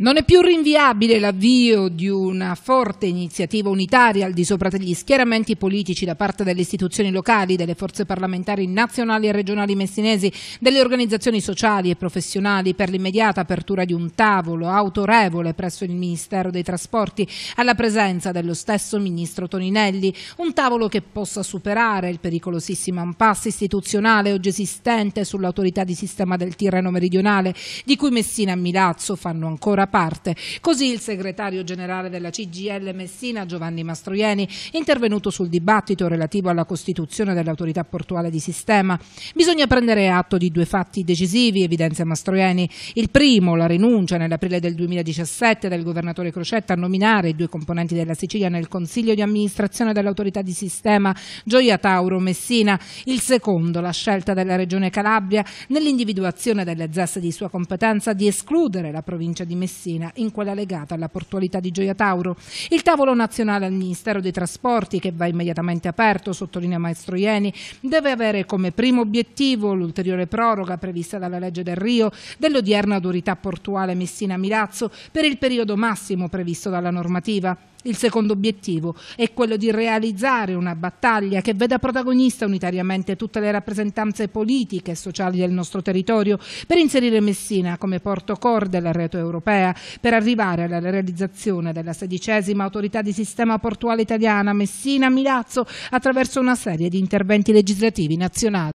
Non è più rinviabile l'avvio di una forte iniziativa unitaria al di sopra degli schieramenti politici da parte delle istituzioni locali, delle forze parlamentari nazionali e regionali messinesi, delle organizzazioni sociali e professionali per l'immediata apertura di un tavolo autorevole presso il Ministero dei Trasporti alla presenza dello stesso Ministro Toninelli, un tavolo che possa superare il pericolosissimo impasse istituzionale oggi esistente sull'autorità di sistema del Tirreno meridionale, di cui Messina e Milazzo fanno ancora parte. Così il segretario generale della CGL Messina, Giovanni Mastroieni, intervenuto sul dibattito relativo alla costituzione dell'autorità portuale di sistema. Bisogna prendere atto di due fatti decisivi, evidenzia Mastroieni. Il primo, la rinuncia nell'aprile del 2017 del governatore Crocetta a nominare i due componenti della Sicilia nel Consiglio di amministrazione dell'autorità di sistema Gioia Tauro Messina. Il secondo, la scelta della Regione Calabria nell'individuazione delle ZES di sua competenza di escludere la provincia di Messina Messina, in quella legata alla portualità di Gioia Tauro. Il tavolo nazionale al Ministero dei Trasporti, che va immediatamente aperto, sottolinea Maestro Ieni, deve avere come primo obiettivo l'ulteriore proroga prevista dalla legge del Rio dell'odierna autorità portuale Messina-Milazzo per il periodo massimo previsto dalla normativa. Il secondo obiettivo è quello di realizzare una battaglia che veda protagonista unitariamente tutte le rappresentanze politiche e sociali del nostro territorio per inserire Messina come porto core della rete europea per arrivare alla realizzazione della sedicesima autorità di sistema portuale italiana Messina-Milazzo attraverso una serie di interventi legislativi nazionali.